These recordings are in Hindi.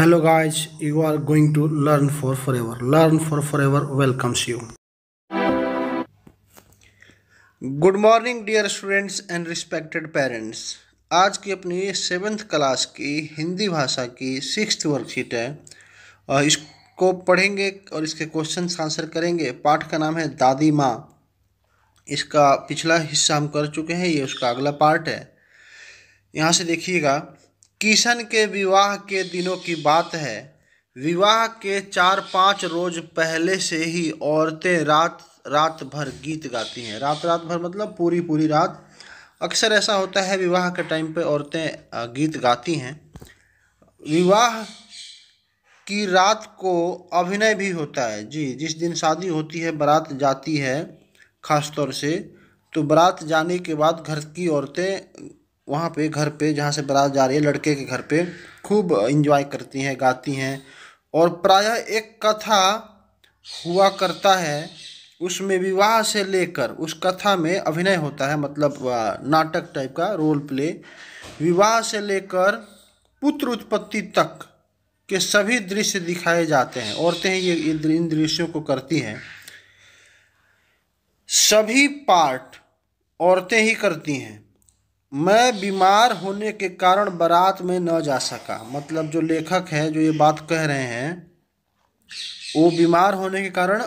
you are going to learn for forever learn for forever welcomes you good morning dear students and respected parents आज की अपनी सेवन्थ क्लास की हिंदी भाषा की सिक्स वर्कशीट है और इसको पढ़ेंगे और इसके क्वेश्चन आंसर करेंगे पाठ का नाम है दादी माँ इसका पिछला हिस्सा हम कर चुके हैं ये उसका अगला पार्ट है यहाँ से देखिएगा किशन के विवाह के दिनों की बात है विवाह के चार पाँच रोज पहले से ही औरतें रात रात भर गीत गाती हैं रात रात भर मतलब पूरी पूरी रात अक्सर ऐसा होता है विवाह के टाइम पे औरतें गीत गाती हैं विवाह की रात को अभिनय भी होता है जी जिस दिन शादी होती है बारात जाती है ख़ास तौर से तो बारात जाने के बाद घर की औरतें वहाँ पे घर पे जहाँ से बारात जा रही है लड़के के घर पे खूब इंजॉय करती हैं गाती हैं और प्रायः एक कथा हुआ करता है उसमें विवाह से लेकर उस कथा में अभिनय होता है मतलब नाटक टाइप का रोल प्ले विवाह से लेकर पुत्र उत्पत्ति तक के सभी दृश्य दिखाए जाते हैं औरतें ये इन दृश्यों को करती हैं सभी पार्ट औरतें ही करती हैं मैं बीमार होने के कारण बारात में न जा सका मतलब जो लेखक है जो ये बात कह रहे हैं वो बीमार होने के कारण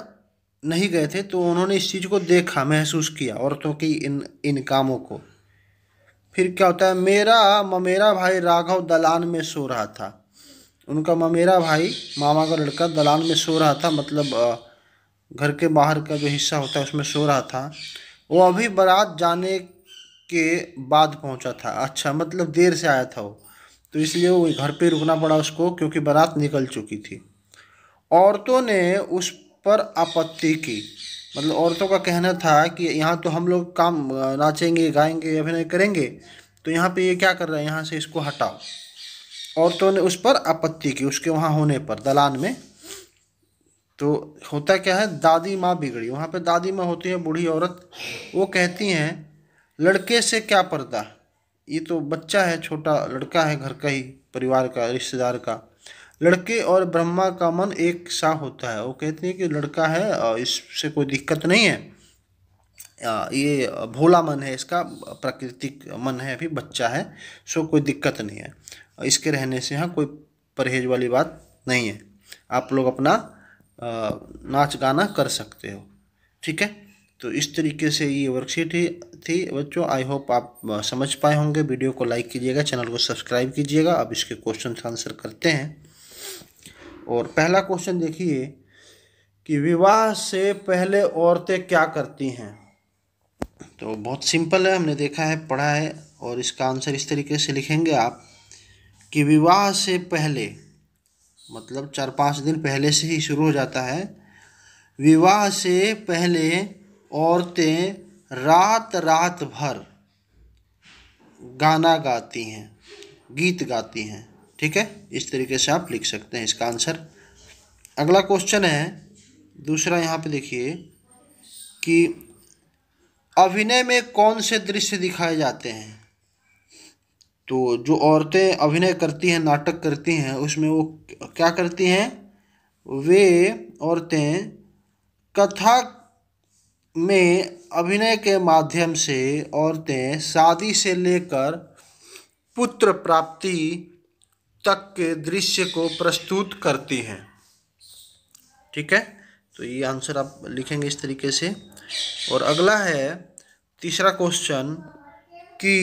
नहीं गए थे तो उन्होंने इस चीज़ को देखा महसूस किया औरतों की इन इन कामों को फिर क्या होता है मेरा ममेरा भाई राघव दलान में सो रहा था उनका ममेरा भाई मामा का लड़का दलान में सो रहा था मतलब घर के बाहर का जो हिस्सा होता है उसमें सो रहा था वो अभी बारात जाने के बाद पहुंचा था अच्छा मतलब देर से आया था वो तो इसलिए वो घर पे रुकना पड़ा उसको क्योंकि बारात निकल चुकी थी औरतों ने उस पर आपत्ति की मतलब औरतों का कहना था कि यहाँ तो हम लोग काम नाचेंगे गाएंगे अभिनय करेंगे तो यहाँ पे ये क्या कर रहा है यहाँ से इसको हटाओ औरतों ने उस पर आपत्ति की उसके वहाँ होने पर दलान में तो होता क्या है दादी माँ बिगड़ी वहाँ पे दादी माँ होती है बूढ़ी औरत वो कहती हैं लड़के से क्या पर्दा ये तो बच्चा है छोटा लड़का है घर का ही परिवार का रिश्तेदार का लड़के और ब्रह्मा का मन एक सा होता है वो कहते हैं कि लड़का है इससे कोई दिक्कत नहीं है ये भोला मन है इसका प्राकृतिक मन है अभी बच्चा है सो कोई दिक्कत नहीं है इसके रहने से यहाँ कोई परहेज वाली बात नहीं है आप लोग अपना नाच गाना कर सकते हो ठीक है तो इस तरीके से ये वर्कशीट ही थी बच्चों आई होप आप समझ पाए होंगे वीडियो को लाइक कीजिएगा चैनल को सब्सक्राइब कीजिएगा अब इसके क्वेश्चन का आंसर करते हैं और पहला क्वेश्चन देखिए कि विवाह से पहले औरतें क्या करती हैं तो बहुत सिंपल है हमने देखा है पढ़ा है और इसका आंसर इस तरीके से लिखेंगे आप कि विवाह से पहले मतलब चार पाँच दिन पहले से ही शुरू हो जाता है विवाह से पहले औरतें रात रात भर गाना गाती हैं गीत गाती हैं ठीक है इस तरीके से आप लिख सकते हैं इसका आंसर अगला क्वेश्चन है दूसरा यहाँ पे देखिए कि अभिनय में कौन से दृश्य दिखाए जाते हैं तो जो औरतें अभिनय करती हैं नाटक करती हैं उसमें वो क्या करती हैं वे औरतें कथा में अभिनय के माध्यम से औरतें शादी से लेकर पुत्र प्राप्ति तक के दृश्य को प्रस्तुत करती हैं ठीक है तो ये आंसर आप लिखेंगे इस तरीके से और अगला है तीसरा क्वेश्चन कि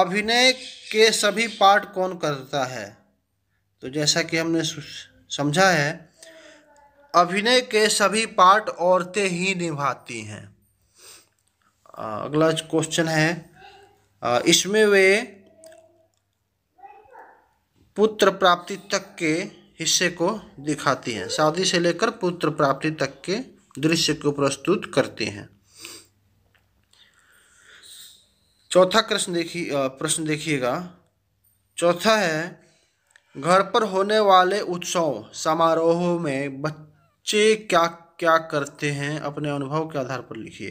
अभिनय के सभी पार्ट कौन करता है तो जैसा कि हमने समझा है अभिनय के सभी पार्ट औरतें ही निभाती हैं अगला क्वेश्चन है इसमें वे पुत्र प्राप्ति तक के हिस्से को दिखाती हैं शादी से लेकर पुत्र प्राप्ति तक के दृश्य को प्रस्तुत करती हैं चौथा प्रश्न देखिए प्रश्न देखिएगा चौथा है घर पर होने वाले उत्सव समारोह में बच्चे बच्चे क्या क्या करते हैं अपने अनुभव के आधार पर लिखिए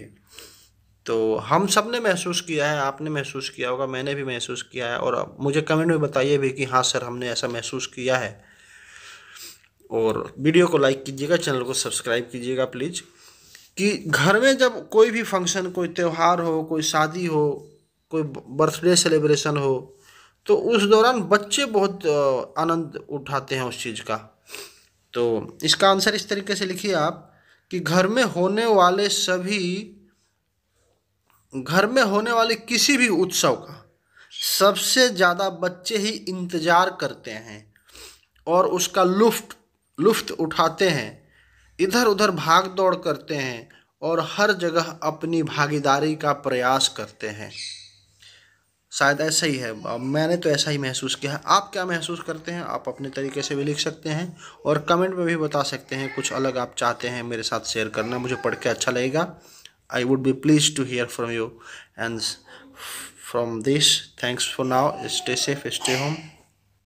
तो हम सब ने महसूस किया है आपने महसूस किया होगा मैंने भी महसूस किया है और मुझे कमेंट में बताइए भी कि हाँ सर हमने ऐसा महसूस किया है और वीडियो को लाइक कीजिएगा चैनल को सब्सक्राइब कीजिएगा प्लीज़ कि घर में जब कोई भी फंक्शन कोई त्यौहार हो कोई शादी हो कोई बर्थडे सेलिब्रेशन हो तो उस दौरान बच्चे बहुत आनंद उठाते हैं उस चीज़ का तो इसका आंसर इस तरीके से लिखिए आप कि घर में होने वाले सभी घर में होने वाले किसी भी उत्सव का सबसे ज़्यादा बच्चे ही इंतज़ार करते हैं और उसका लुफ्त लुफ्त उठाते हैं इधर उधर भाग दौड़ करते हैं और हर जगह अपनी भागीदारी का प्रयास करते हैं शायद ऐसा ही है मैंने तो ऐसा ही महसूस किया है आप क्या महसूस करते हैं आप अपने तरीके से भी लिख सकते हैं और कमेंट में भी बता सकते हैं कुछ अलग आप चाहते हैं मेरे साथ शेयर करना मुझे पढ़ के अच्छा लगेगा I would be please to hear from you and from this thanks for now stay safe stay home